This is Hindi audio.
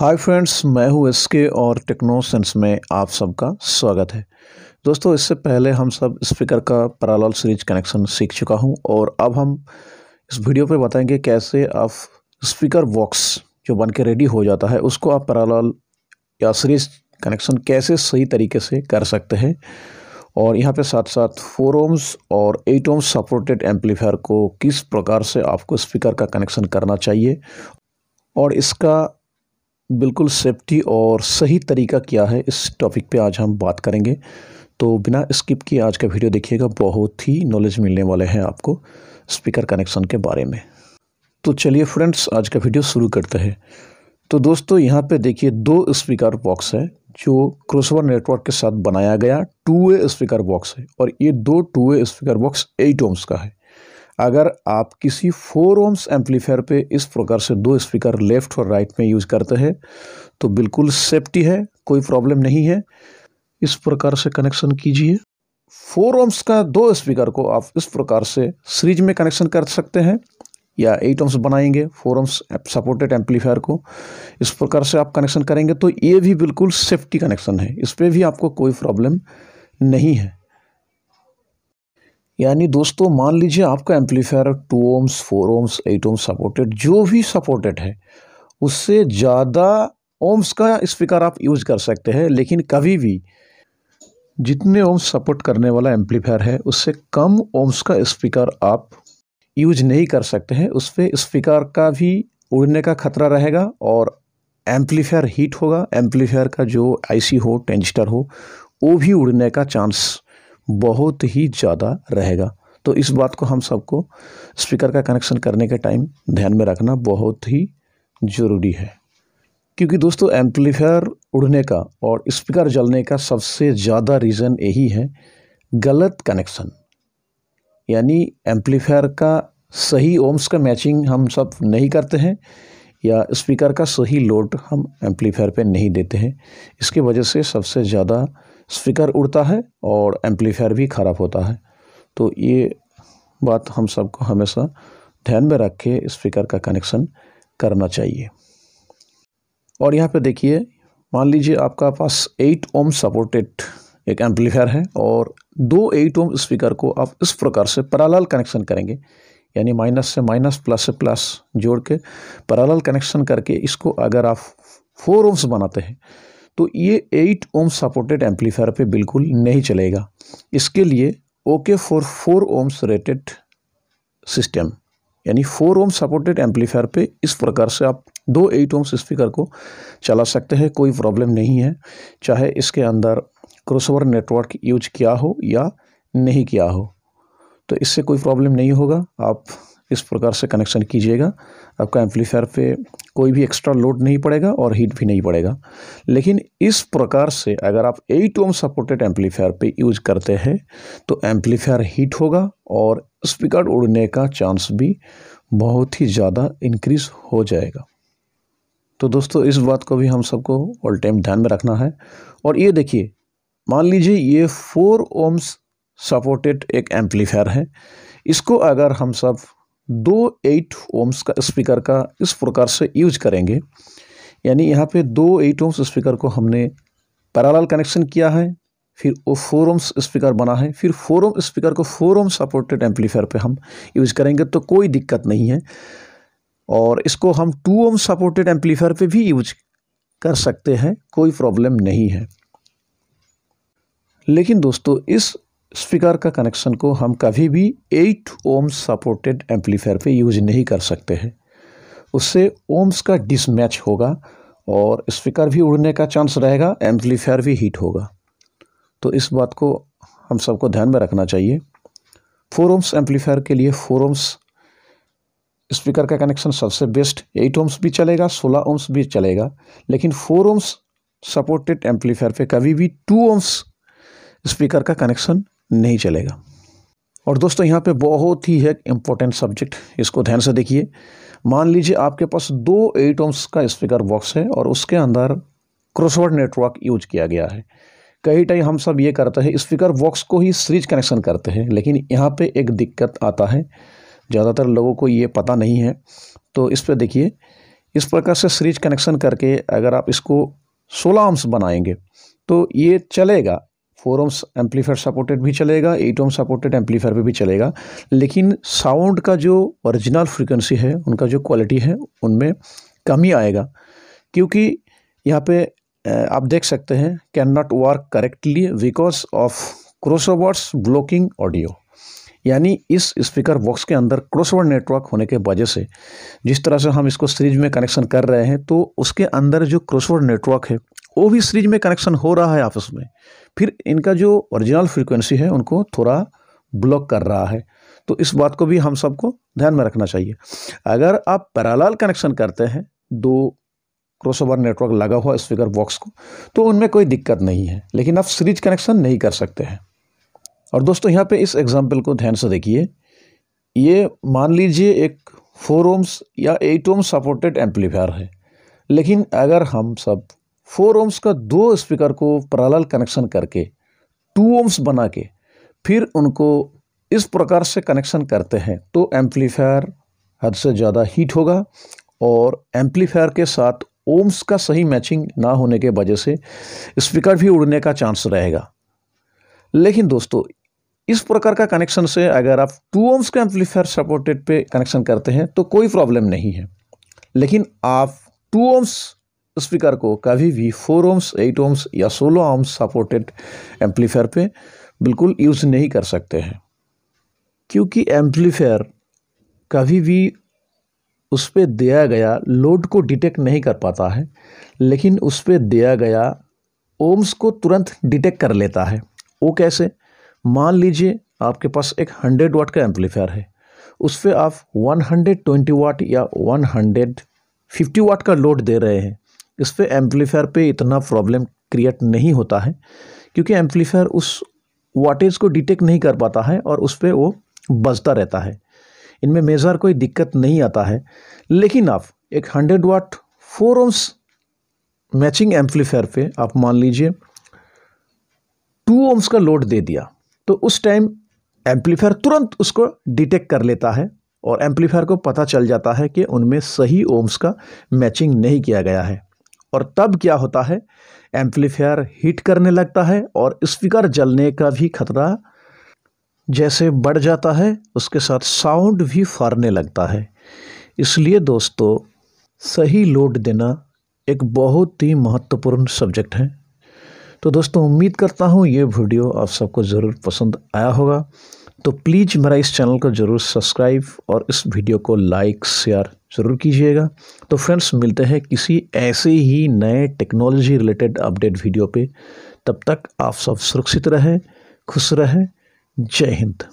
हाय फ्रेंड्स मैं हूं एसके और टेक्नोसेंस में आप सबका स्वागत है दोस्तों इससे पहले हम सब स्पीकर का पैराल सीरीज कनेक्शन सीख चुका हूं और अब हम इस वीडियो पर बताएंगे कैसे आप स्पीकर बॉक्स जो बन के रेडी हो जाता है उसको आप पैराल या सीरीज कनेक्शन कैसे सही तरीके से कर सकते हैं और यहाँ पे साथ साथ फोर ओम्स और एट ओम्स सपोर्टेड एम्पलीफायर को किस प्रकार से आपको स्पीकर का कनेक्शन करना चाहिए और इसका बिल्कुल सेफ्टी और सही तरीका क्या है इस टॉपिक पे आज हम बात करेंगे तो बिना स्किप किए आज का वीडियो देखिएगा बहुत ही नॉलेज मिलने वाले हैं आपको स्पीकर कनेक्शन के बारे में तो चलिए फ्रेंड्स आज का वीडियो शुरू करते हैं तो दोस्तों यहाँ पे देखिए दो स्पीकर बॉक्स है जो क्रोसवर नेटवर्क के साथ बनाया गया टू वे स्पीकर बॉक्स है और ये दो two way speaker box eight ohms का है अगर आप किसी फोर ओम्स एम्पलीफायर पे इस प्रकार से दो स्पीकर लेफ़्ट और राइट में यूज़ करते हैं तो बिल्कुल सेफ्टी है कोई प्रॉब्लम नहीं है इस प्रकार से कनेक्शन कीजिए फोर ओम्स का दो स्पीकर को आप इस प्रकार से सीरीज में कनेक्शन कर सकते हैं या एट ओम्स बनाएंगे फोर ओम्स सपोर्टेड एम्पलीफायर को इस प्रकार से आप कनेक्शन करेंगे तो ये भी बिल्कुल सेफ्टी कनेक्शन है इस पर भी आपको कोई प्रॉब्लम नहीं है यानी दोस्तों मान लीजिए आपका amplifier two ohms four ohms eight ohms supported जो भी सपोर्टेड है उससे ज़्यादा ओम्स का स्पीकर आप यूज़ कर सकते हैं लेकिन कभी भी जितने ओम्स सपोर्ट करने वाला एम्पलीफायर है उससे कम ओम्स का स्पीकर आप यूज नहीं कर सकते हैं उस पर स्पीकर का भी उड़ने का खतरा रहेगा और एम्पलीफायर हीट होगा एम्पलीफायर का जो आईसी हो टेंजिस्टर हो वो भी उड़ने का चांस बहुत ही ज़्यादा रहेगा तो इस बात को हम सबको स्पीकर का कनेक्शन करने के टाइम ध्यान में रखना बहुत ही ज़रूरी है क्योंकि दोस्तों एम्पलीफायर उड़ने का और स्पीकर जलने का सबसे ज़्यादा रीज़न यही है गलत कनेक्शन यानी एम्पलीफायर का सही ओम्स का मैचिंग हम सब नहीं करते हैं या स्पीकर का सही लोड हम एम्पलीफायर पे नहीं देते हैं इसके वजह से सबसे ज़्यादा स्पीकर उड़ता है और एम्पलीफायर भी ख़राब होता है तो ये बात हम सबको हमेशा ध्यान में रख के स्पीकर का कनेक्शन करना चाहिए और यहाँ पे देखिए मान लीजिए आपका पास एट ओम सपोर्टेड एक एम्पलीफायर है और दो एट ओम स्पीकर को आप इस प्रकार से पैरेलल कनेक्शन करेंगे यानी माइनस से माइनस प्लस से प्लस जोड़ के पराल कनेक्शन करके इसको अगर आप फोर ओम्स बनाते हैं तो ये एट ओम सपोर्टेड एम्पलीफायर पे बिल्कुल नहीं चलेगा इसके लिए okay for four ohms rated system यानी फोर ओम सपोर्टेड एम्पलीफायर पे इस प्रकार से आप दो एट ओम्स स्पीकर को चला सकते हैं कोई प्रॉब्लम नहीं है चाहे इसके अंदर क्रोसोवर नेटवर्क यूज किया हो या नहीं किया हो तो इससे कोई प्रॉब्लम नहीं होगा आप इस प्रकार से कनेक्शन कीजिएगा आपका एम्पलीफायर पे कोई भी एक्स्ट्रा लोड नहीं पड़ेगा और हीट भी नहीं पड़ेगा लेकिन इस प्रकार से अगर आप एट ओम सपोर्टेड एम्पलीफायर पे यूज करते हैं तो एम्पलीफायर हीट होगा और स्पीकर उड़ने का चांस भी बहुत ही ज़्यादा इंक्रीज़ हो जाएगा तो दोस्तों इस बात को भी हम सबको ऑल टाइम ध्यान में रखना है और ये देखिए मान लीजिए ये फोर ओम्स सपोर्टेड एक एम्पलीफायर है इसको अगर हम सब दो एट ओम्स का स्पीकर का इस प्रकार से यूज करेंगे यानी यहाँ पे दो एट ओम्स स्पीकर को हमने पैराल कनेक्शन किया है फिर वो फोर ओम्स स्पीकर बना है फिर फोर ओम स्पीकर को फोर ओम सपोर्टेड एम्पलीफायर पे हम यूज करेंगे तो कोई दिक्कत नहीं है और इसको हम टू ओम सपोर्टेड एम्पलीफायर पे भी यूज कर सकते हैं कोई प्रॉब्लम नहीं है लेकिन दोस्तों इस स्पीकर का कनेक्शन को हम कभी भी 8 ओम्स सपोर्टेड एम्पलीफायर पे यूज नहीं कर सकते हैं उससे ओम्स का डिसमैच होगा और स्पीकर भी उड़ने का चांस रहेगा एम्पलीफायर भी हीट होगा तो इस बात को हम सबको ध्यान में रखना चाहिए फोर ओम्स एम्पलीफायर के लिए फोर ओम्स स्पीकर का कनेक्शन सबसे बेस्ट एट ओम्स भी चलेगा सोलह ओम्स भी चलेगा लेकिन फोर ओम्स सपोर्टेड एम्पलीफायर पे कभी भी टू ओम्स स्पीकर का कनेक्शन नहीं चलेगा और दोस्तों यहाँ पे बहुत ही है इम्पोर्टेंट सब्जेक्ट इसको ध्यान से देखिए मान लीजिए आपके पास दो एट ओम्स का स्पीकर बॉक्स है और उसके अंदर क्रॉसवर्ड नेटवर्क यूज किया गया है कई टाइम हम सब ये करते हैं स्पीकर बॉक्स को ही सीरीज कनेक्शन करते हैं लेकिन यहाँ पे एक दिक्कत आता है ज़्यादातर लोगों को ये पता नहीं है तो इस पर देखिए इस प्रकार से सीरीज कनेक्शन करके अगर आप इसको सोलह आर्म्स बनाएंगे तो ये चलेगा फोर ओम्स एम्पलीफायर सपोर्टेड भी चलेगा एट ओम सपोर्टेड एम्पलीफायर पर भी चलेगा लेकिन साउंड का जो ओरिजिनल फ्रीक्वेंसी है उनका जो क्वालिटी है उनमें कमी आएगा क्योंकि यहाँ पे आप देख सकते हैं can not work correctly because of cross blocking audio यानी इस स्पीकर बॉक्स के अंदर क्रोसोवर नेटवर्क होने के वजह से जिस तरह से हम इसको सीरीज में कनेक्शन कर रहे हैं तो उसके अंदर जो क्रोसोवर नेटवर्क है वो भी सीरीज में कनेक्शन हो रहा है आपस में फिर इनका जो ओरिजिनल फ्रीक्वेंसी है उनको थोड़ा ब्लॉक कर रहा है तो इस बात को भी हम सबको ध्यान में रखना चाहिए अगर आप पैरालाल कनेक्शन करते हैं दो क्रॉसओवर नेटवर्क लगा हुआ स्पीकर बॉक्स को तो उनमें कोई दिक्कत नहीं है लेकिन आप सीरीज कनेक्शन नहीं कर सकते हैं और दोस्तों यहाँ पे इस एग्जाम्पल को ध्यान से देखिए ये मान लीजिए एक फोर ओम्स या एट ओम सपोर्टेड एम्पलीफायर है लेकिन अगर हम सब फोर ओम्स का दो स्पीकर को पैरेलल कनेक्शन करके टू ओम्स बना के फिर उनको इस प्रकार से कनेक्शन करते हैं तो एम्पलीफायर हद से ज़्यादा हीट होगा और एम्पलीफायर के साथ ओम्स का सही मैचिंग ना होने के वजह से स्पीकर भी उड़ने का चांस रहेगा लेकिन दोस्तों इस प्रकार का कनेक्शन से अगर आप टू ओम्स का एम्पलीफायर सपोर्टेड पे कनेक्शन करते हैं तो कोई प्रॉब्लम नहीं है लेकिन आप टू ओम्स स्पीकर को कभी भी फोर ओम्स एट ओम्स या सोलह ओम्स सपोर्टेड एम्पलीफायर पे बिल्कुल यूज़ नहीं कर सकते हैं क्योंकि एम्पलीफायर कभी भी उस पर दिया गया लोड को डिटेक्ट नहीं कर पाता है लेकिन उस पर दिया गया ओम्स को तुरंत डिटेक्ट कर लेता है वो कैसे मान लीजिए आपके पास एक हंड्रेड वाट का एम्पलीफायर है उस पर आप वन हंड्रेड ट्वेंटी वाट या वन हंड्रेड फिफ्टी वाट का लोड दे रहे हैं इस पर एम्पलीफायर पर इतना प्रॉब्लम क्रिएट नहीं होता है क्योंकि एम्पलीफायर उस वाटेज को डिटेक्ट नहीं कर पाता है और उस पर वो बजता रहता है इनमें मेज़र कोई दिक्कत नहीं आता है लेकिन आप एक hundred watt four ohms matching amplifier पे आप मान लीजिए टू ओम्स का लोड दे दिया तो उस टाइम एम्पलीफायर तुरंत उसको डिटेक्ट कर लेता है और एम्पलीफायर को पता चल जाता है कि उनमें सही ओम्स का मैचिंग नहीं किया गया है और तब क्या होता है एम्पलीफायर हीट करने लगता है और स्पीकर जलने का भी खतरा जैसे बढ़ जाता है उसके साथ साउंड भी फारने लगता है इसलिए दोस्तों सही लोड देना एक बहुत ही महत्वपूर्ण सब्जेक्ट है तो दोस्तों उम्मीद करता हूँ ये वीडियो आप सबको ज़रूर पसंद आया होगा तो प्लीज़ मेरा इस चैनल को ज़रूर सब्सक्राइब और इस वीडियो को लाइक शेयर ज़रूर कीजिएगा तो फ्रेंड्स मिलते हैं किसी ऐसे ही नए टेक्नोलॉजी रिलेटेड अपडेट वीडियो पे तब तक आप सब सुरक्षित रहें खुश रहें जय हिंद